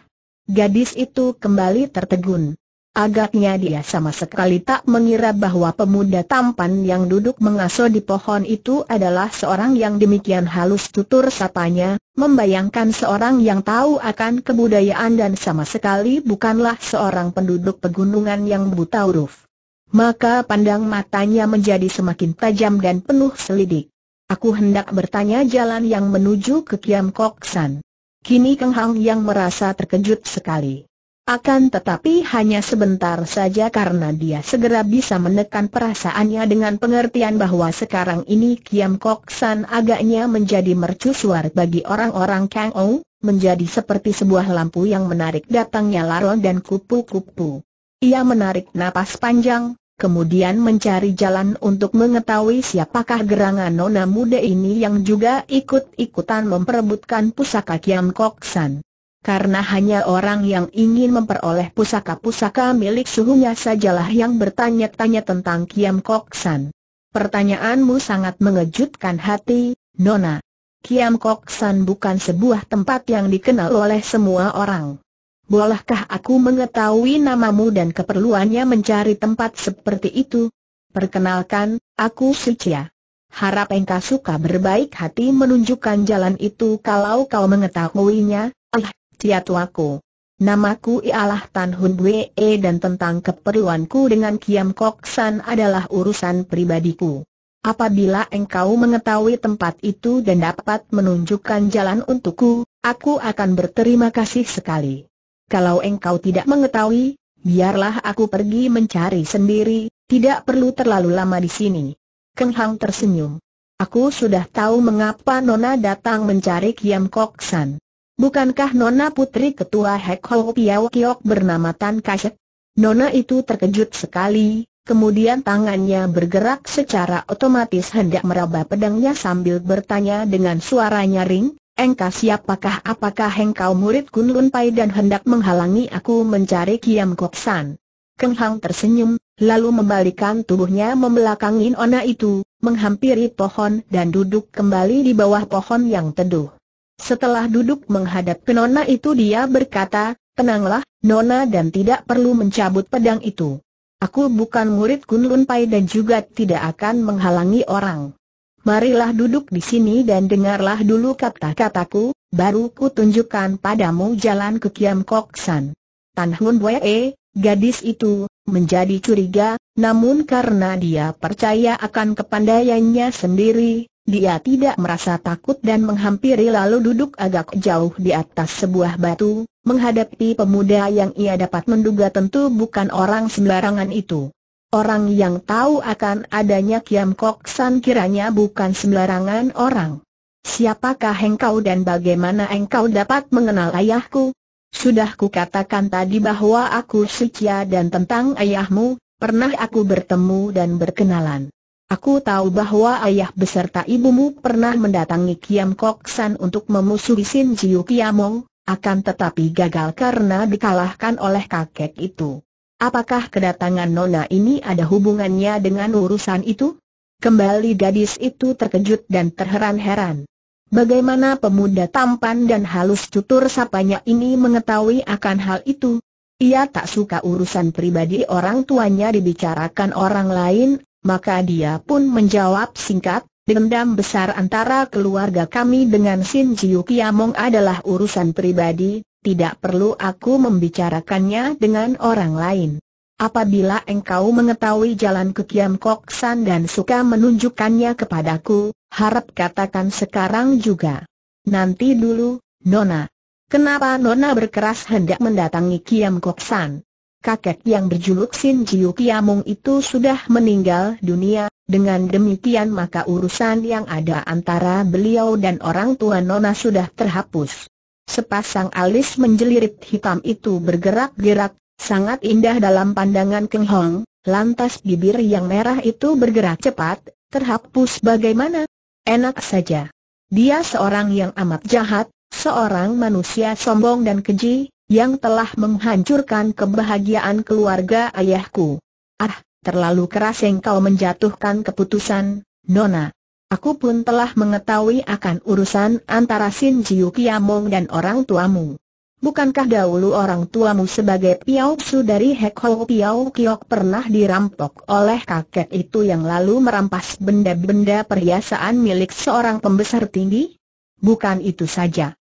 Gadis itu kembali tertegun. Agaknya dia sama sekali tak mengira bahwa pemuda tampan yang duduk mengasuh di pohon itu adalah seorang yang demikian halus tutur sapanya, membayangkan seorang yang tahu akan kebudayaan dan sama sekali bukanlah seorang penduduk pegunungan yang buta huruf. Maka pandang matanya menjadi semakin tajam dan penuh selidik. Aku hendak bertanya jalan yang menuju ke Kiam Kok San. Kini Keng Hang yang merasa terkejut sekali. Akan tetapi hanya sebentar saja karena dia segera bisa menekan perasaannya dengan pengertian bahwa sekarang ini Kiam Kok San agaknya menjadi mercusuar bagi orang-orang Kang Ou, menjadi seperti sebuah lampu yang menarik datangnya larong dan kupu-kupu. Ia menarik napas panjang, kemudian mencari jalan untuk mengetahui siapakah gerangan nona muda ini yang juga ikut-ikutan memperebutkan pusaka Kiam Kok San karena hanya orang yang ingin memperoleh pusaka-pusaka milik suhunya sajalah yang bertanya-tanya tentang Kiam Kok San. Pertanyaanmu sangat mengejutkan hati, Nona. Kiam Kok San bukan sebuah tempat yang dikenal oleh semua orang. Bolehkah aku mengetahui namamu dan keperluannya mencari tempat seperti itu? Perkenalkan, aku Sucia. Harap engkau suka berbaik hati menunjukkan jalan itu kalau kau mengetahuinya, Ah, Tia tuaku. Namaku ialah Tan Hun Bwe e dan tentang keperluanku dengan Kiam Kok San adalah urusan pribadiku. Apabila engkau mengetahui tempat itu dan dapat menunjukkan jalan untukku, aku akan berterima kasih sekali. Kalau engkau tidak mengetahui, biarlah aku pergi mencari sendiri, tidak perlu terlalu lama di sini. Keng Hang tersenyum. Aku sudah tahu mengapa Nona datang mencari Kiam Kok San bukankah Nona Putri Ketua Hek Ho Piao Kiok bernama Tan Kasek? Nona itu terkejut sekali, kemudian tangannya bergerak secara otomatis hendak meraba pedangnya sambil bertanya dengan suara nyaring, Engkau siapakah apakah engkau murid Kun Lun Pai dan hendak menghalangi aku mencari Kiam Kok San? Keng Hang tersenyum, lalu membalikan tubuhnya membelakangi Nona itu, menghampiri pohon dan duduk kembali di bawah pohon yang teduh. Setelah duduk menghadap ke Nona itu dia berkata, tenanglah, Nona dan tidak perlu mencabut pedang itu. Aku bukan murid Kunlun Pai dan juga tidak akan menghalangi orang. Marilah duduk di sini dan dengarlah dulu kata-kataku, baru ku tunjukkan padamu jalan ke Kiam Kok San. Tan Hun Wee, e, gadis itu, menjadi curiga, namun karena dia percaya akan kepandaiannya sendiri, dia tidak merasa takut dan menghampiri lalu duduk agak jauh di atas sebuah batu, menghadapi pemuda yang ia dapat menduga tentu bukan orang sembarangan itu. Orang yang tahu akan adanya Kiam Kok San kiranya bukan sembarangan orang. Siapakah engkau dan bagaimana engkau dapat mengenal ayahku? Sudah kukatakan tadi bahwa aku Sikia dan tentang ayahmu, pernah aku bertemu dan berkenalan. Aku tahu bahwa ayah beserta ibumu pernah mendatangi Kiam Kok San untuk memusuhi Sin Jiu Kiamong, akan tetapi gagal karena dikalahkan oleh kakek itu. Apakah kedatangan Nona ini ada hubungannya dengan urusan itu? Kembali gadis itu terkejut dan terheran-heran. Bagaimana pemuda tampan dan halus tutur sapanya ini mengetahui akan hal itu? Ia tak suka urusan pribadi orang tuanya dibicarakan orang lain, maka dia pun menjawab singkat, dendam besar antara keluarga kami dengan Sin Jiu Kiamong adalah urusan pribadi, tidak perlu aku membicarakannya dengan orang lain. Apabila engkau mengetahui jalan ke Kiam Kok San dan suka menunjukkannya kepadaku, harap katakan sekarang juga. Nanti dulu, Nona. Kenapa Nona berkeras hendak mendatangi Kiam Kok San? kakek yang berjuluk Sin Jiu Kiamung itu sudah meninggal dunia, dengan demikian maka urusan yang ada antara beliau dan orang tua Nona sudah terhapus. Sepasang alis menjelirit hitam itu bergerak-gerak, sangat indah dalam pandangan Keng Hong, lantas bibir yang merah itu bergerak cepat, terhapus bagaimana? Enak saja. Dia seorang yang amat jahat, seorang manusia sombong dan keji, yang telah menghancurkan kebahagiaan keluarga ayahku. Ah, terlalu keras engkau menjatuhkan keputusan, Nona. Aku pun telah mengetahui akan urusan antara Sin Jiu Kiamong dan orang tuamu. Bukankah dahulu orang tuamu sebagai Piao Su dari Hek Ho Piao Kiok pernah dirampok oleh kakek itu yang lalu merampas benda-benda perhiasaan milik seorang pembesar tinggi? Bukan itu saja.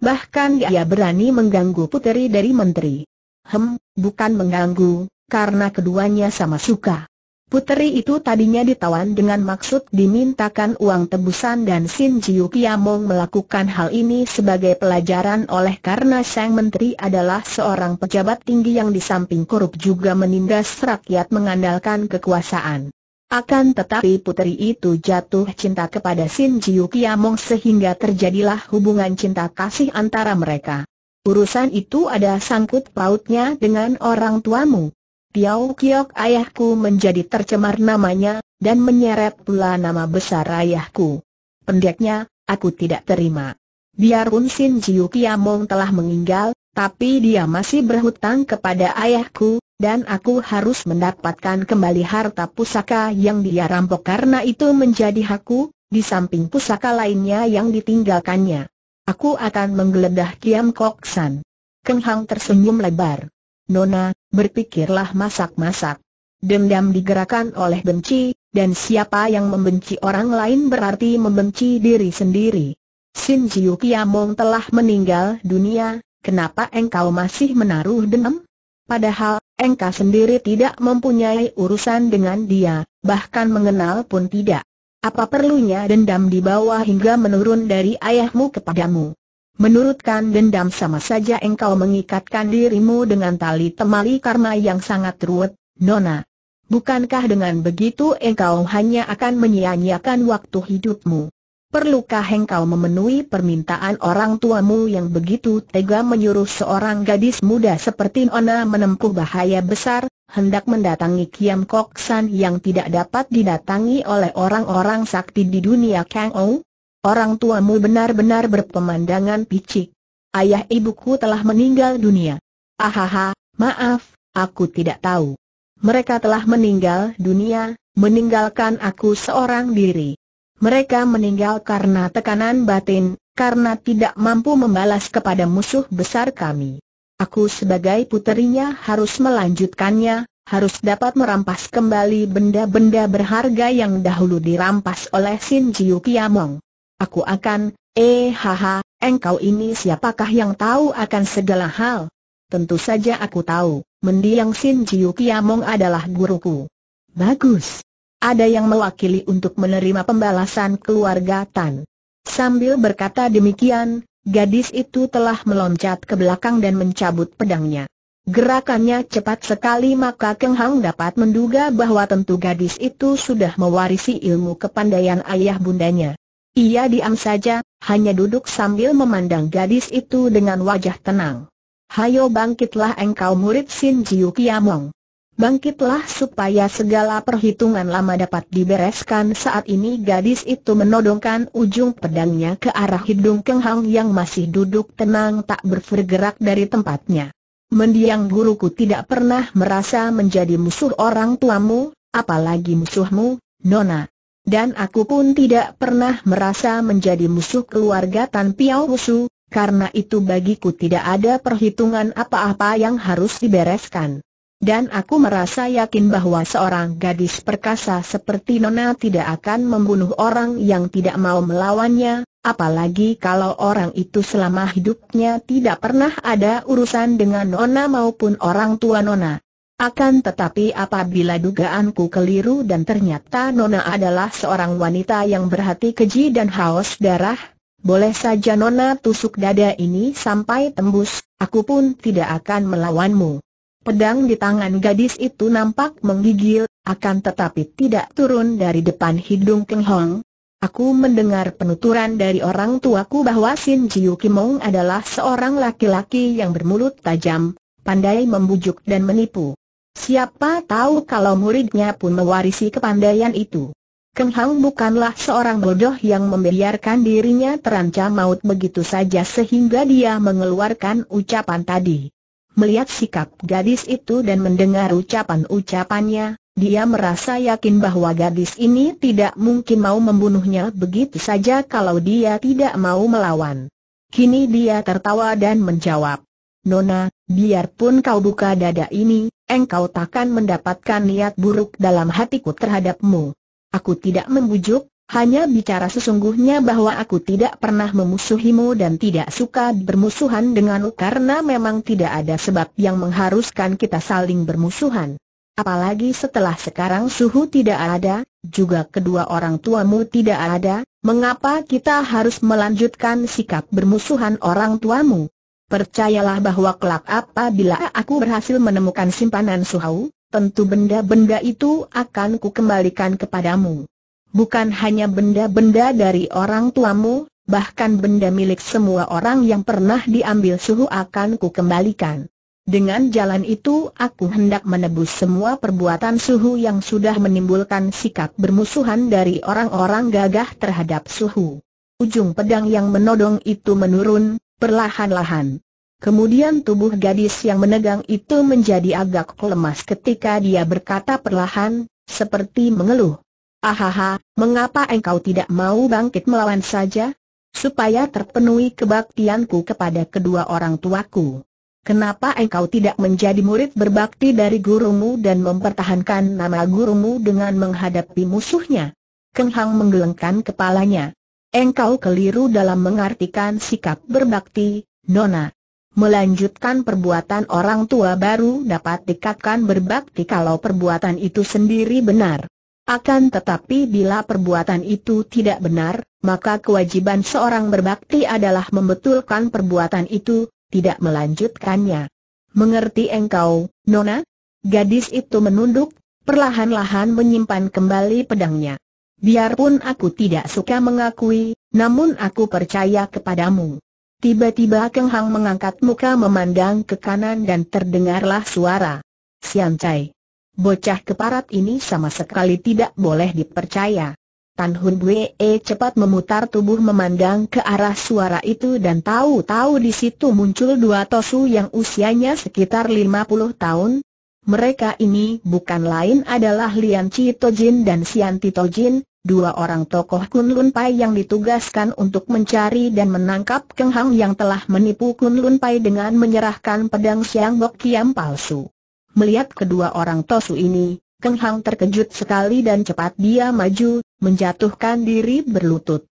Bahkan dia berani mengganggu puteri dari menteri. Hem, bukan mengganggu, karena keduanya sama suka. Puteri itu tadinya ditawan dengan maksud dimintakan uang tebusan dan Sin Jiu Kiamong melakukan hal ini sebagai pelajaran oleh karena sang menteri adalah seorang pejabat tinggi yang di samping korup juga menindas rakyat mengandalkan kekuasaan. Akan tetapi puteri itu jatuh cinta kepada Sin Jiu Kiamong sehingga terjadilah hubungan cinta kasih antara mereka. Urusan itu ada sangkut pautnya dengan orang tuamu. Tiau Kiok ayahku menjadi tercemar namanya, dan menyeret pula nama besar ayahku. Pendeknya, aku tidak terima. Biarpun Sin Jiu Kiamong telah meninggal, tapi dia masih berhutang kepada ayahku, dan aku harus mendapatkan kembali harta pusaka yang dia rampok karena itu menjadi hakku, di samping pusaka lainnya yang ditinggalkannya. Aku akan menggeledah Kiam Kok San. Keng Hang tersenyum lebar. Nona, berpikirlah masak-masak. Dendam digerakkan oleh benci, dan siapa yang membenci orang lain berarti membenci diri sendiri. Sin Jiu Kiamong telah meninggal dunia, kenapa engkau masih menaruh dendam? Padahal, Engka sendiri tidak mempunyai urusan dengan dia, bahkan mengenal pun tidak. Apa perlunya dendam di bawah hingga menurun dari ayahmu kepadamu? Menurutkan dendam sama saja engkau mengikatkan dirimu dengan tali temali karma yang sangat ruwet, Nona. Bukankah dengan begitu engkau hanya akan menyia-nyiakan waktu hidupmu? Perlukah engkau memenuhi permintaan orang tuamu yang begitu tega menyuruh seorang gadis muda seperti Nona menempuh bahaya besar, hendak mendatangi Kiam Kok San yang tidak dapat didatangi oleh orang-orang sakti di dunia Kang Ou? Orang tuamu benar-benar berpemandangan picik. Ayah ibuku telah meninggal dunia. Ahaha, maaf, aku tidak tahu. Mereka telah meninggal dunia, meninggalkan aku seorang diri. Mereka meninggal karena tekanan batin, karena tidak mampu membalas kepada musuh besar kami. Aku sebagai puterinya harus melanjutkannya, harus dapat merampas kembali benda-benda berharga yang dahulu dirampas oleh Sin Jiu Kiamong. Aku akan, eh haha, engkau ini siapakah yang tahu akan segala hal? Tentu saja aku tahu, mendiang Sin Jiu Kiamong adalah guruku. Bagus. Ada yang mewakili untuk menerima pembalasan keluarga Tan. Sambil berkata demikian, gadis itu telah meloncat ke belakang dan mencabut pedangnya. Gerakannya cepat sekali maka Keng Hang dapat menduga bahwa tentu gadis itu sudah mewarisi ilmu kepandaian ayah bundanya. Ia diam saja, hanya duduk sambil memandang gadis itu dengan wajah tenang. Hayo bangkitlah engkau murid Sin Jiu Kiamong. Bangkitlah supaya segala perhitungan lama dapat dibereskan saat ini gadis itu menodongkan ujung pedangnya ke arah hidung kenghang yang masih duduk tenang tak bergerak dari tempatnya. Mendiang guruku tidak pernah merasa menjadi musuh orang tuamu, apalagi musuhmu, Nona. Dan aku pun tidak pernah merasa menjadi musuh keluarga Tan Piao Wusu, karena itu bagiku tidak ada perhitungan apa-apa yang harus dibereskan. Dan aku merasa yakin bahwa seorang gadis perkasa seperti Nona tidak akan membunuh orang yang tidak mau melawannya, apalagi kalau orang itu selama hidupnya tidak pernah ada urusan dengan Nona maupun orang tua Nona. Akan tetapi apabila dugaanku keliru dan ternyata Nona adalah seorang wanita yang berhati keji dan haus darah, boleh saja Nona tusuk dada ini sampai tembus, aku pun tidak akan melawanmu. Pedang di tangan gadis itu nampak menggigil, akan tetapi tidak turun dari depan hidung Keng Hong. Aku mendengar penuturan dari orang tuaku bahwa Sin Jiu Kimong adalah seorang laki-laki yang bermulut tajam, pandai membujuk dan menipu. Siapa tahu kalau muridnya pun mewarisi kepandaian itu. Keng Hong bukanlah seorang bodoh yang membiarkan dirinya terancam maut begitu saja sehingga dia mengeluarkan ucapan tadi. Melihat sikap gadis itu dan mendengar ucapan-ucapannya, dia merasa yakin bahwa gadis ini tidak mungkin mau membunuhnya begitu saja kalau dia tidak mau melawan. Kini dia tertawa dan menjawab, Nona, biarpun kau buka dada ini, engkau takkan mendapatkan niat buruk dalam hatiku terhadapmu. Aku tidak membujuk, hanya bicara sesungguhnya bahwa aku tidak pernah memusuhimu dan tidak suka bermusuhan denganmu karena memang tidak ada sebab yang mengharuskan kita saling bermusuhan. Apalagi setelah sekarang suhu tidak ada, juga kedua orang tuamu tidak ada, mengapa kita harus melanjutkan sikap bermusuhan orang tuamu? Percayalah bahwa kelak apabila aku berhasil menemukan simpanan suhu, tentu benda-benda itu akan kukembalikan kepadamu. Bukan hanya benda-benda dari orang tuamu, bahkan benda milik semua orang yang pernah diambil suhu akan ku kembalikan. Dengan jalan itu aku hendak menebus semua perbuatan suhu yang sudah menimbulkan sikap bermusuhan dari orang-orang gagah terhadap suhu. Ujung pedang yang menodong itu menurun, perlahan-lahan. Kemudian tubuh gadis yang menegang itu menjadi agak lemas ketika dia berkata perlahan, seperti mengeluh. Ahaha, mengapa engkau tidak mau bangkit melawan saja? Supaya terpenuhi kebaktianku kepada kedua orang tuaku. Kenapa engkau tidak menjadi murid berbakti dari gurumu dan mempertahankan nama gurumu dengan menghadapi musuhnya? Keng Hang menggelengkan kepalanya. Engkau keliru dalam mengartikan sikap berbakti, Nona. Melanjutkan perbuatan orang tua baru dapat dikatakan berbakti kalau perbuatan itu sendiri benar. Akan tetapi bila perbuatan itu tidak benar, maka kewajiban seorang berbakti adalah membetulkan perbuatan itu, tidak melanjutkannya. Mengerti engkau, Nona? Gadis itu menunduk, perlahan-lahan menyimpan kembali pedangnya. Biarpun aku tidak suka mengakui, namun aku percaya kepadamu. Tiba-tiba Keng Hang mengangkat muka memandang ke kanan dan terdengarlah suara. Sian Bocah keparat ini sama sekali tidak boleh dipercaya. Tan Hun Bue e cepat memutar tubuh memandang ke arah suara itu dan tahu-tahu di situ muncul dua tosu yang usianya sekitar 50 tahun. Mereka ini bukan lain adalah Lian Chi Tojin dan Sian Ti Tojin, dua orang tokoh Kun Lun Pai yang ditugaskan untuk mencari dan menangkap Keng Hang yang telah menipu Kun Lun Pai dengan menyerahkan pedang Siang Bok Kiam palsu. Melihat kedua orang tosu ini, Keng Hang terkejut sekali dan cepat dia maju, menjatuhkan diri berlutut.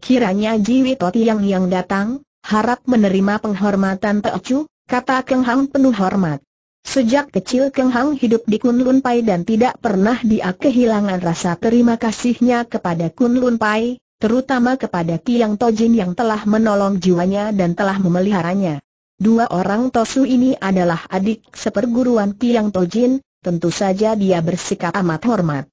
Kiranya Jiwi Toti yang yang datang, harap menerima penghormatan Teocu, kata Keng Hang penuh hormat. Sejak kecil Keng Hang hidup di Kunlun Pai dan tidak pernah dia kehilangan rasa terima kasihnya kepada Kunlun Pai, terutama kepada Kiang Tojin yang telah menolong jiwanya dan telah memeliharanya. Dua orang Tosu ini adalah adik seperguruan Tiang Tojin, tentu saja dia bersikap amat hormat.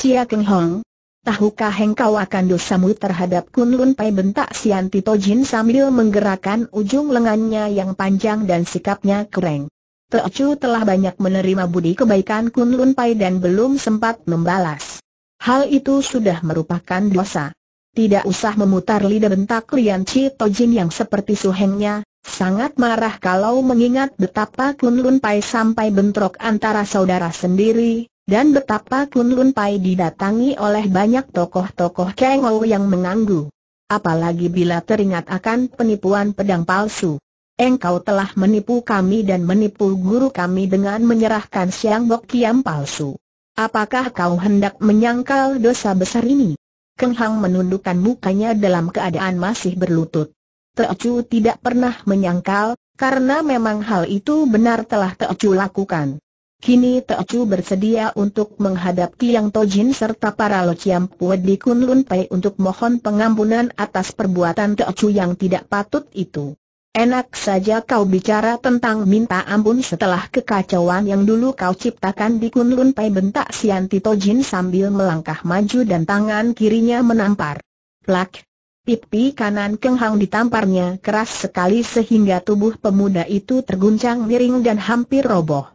Cia Keng Hong, tahukah engkau akan dosamu terhadap Kun Lun Pai bentak Sianti Tojin sambil menggerakkan ujung lengannya yang panjang dan sikapnya keren. Teocu telah banyak menerima budi kebaikan Kun Lun Pai dan belum sempat membalas. Hal itu sudah merupakan dosa. Tidak usah memutar lidah bentak Lian Chi Tojin yang seperti suhengnya, Sangat marah kalau mengingat betapa Kun Lun Pai sampai bentrok antara saudara sendiri, dan betapa Kun Lun Pai didatangi oleh banyak tokoh-tokoh Ou yang mengganggu. Apalagi bila teringat akan penipuan pedang palsu. Engkau telah menipu kami dan menipu guru kami dengan menyerahkan siang bok kiam palsu. Apakah kau hendak menyangkal dosa besar ini? Keng Hang menundukkan mukanya dalam keadaan masih berlutut. Teocu tidak pernah menyangkal, karena memang hal itu benar telah Teocu lakukan. Kini Teocu bersedia untuk menghadap Tiang Tojin serta para lociam puat di Kunlun Pai untuk mohon pengampunan atas perbuatan Teocu yang tidak patut itu. Enak saja kau bicara tentang minta ampun setelah kekacauan yang dulu kau ciptakan di Kunlun Pai bentak Sianti Tojin sambil melangkah maju dan tangan kirinya menampar. Plak! Pipi kanan Keng Hang ditamparnya keras sekali sehingga tubuh pemuda itu terguncang miring dan hampir roboh.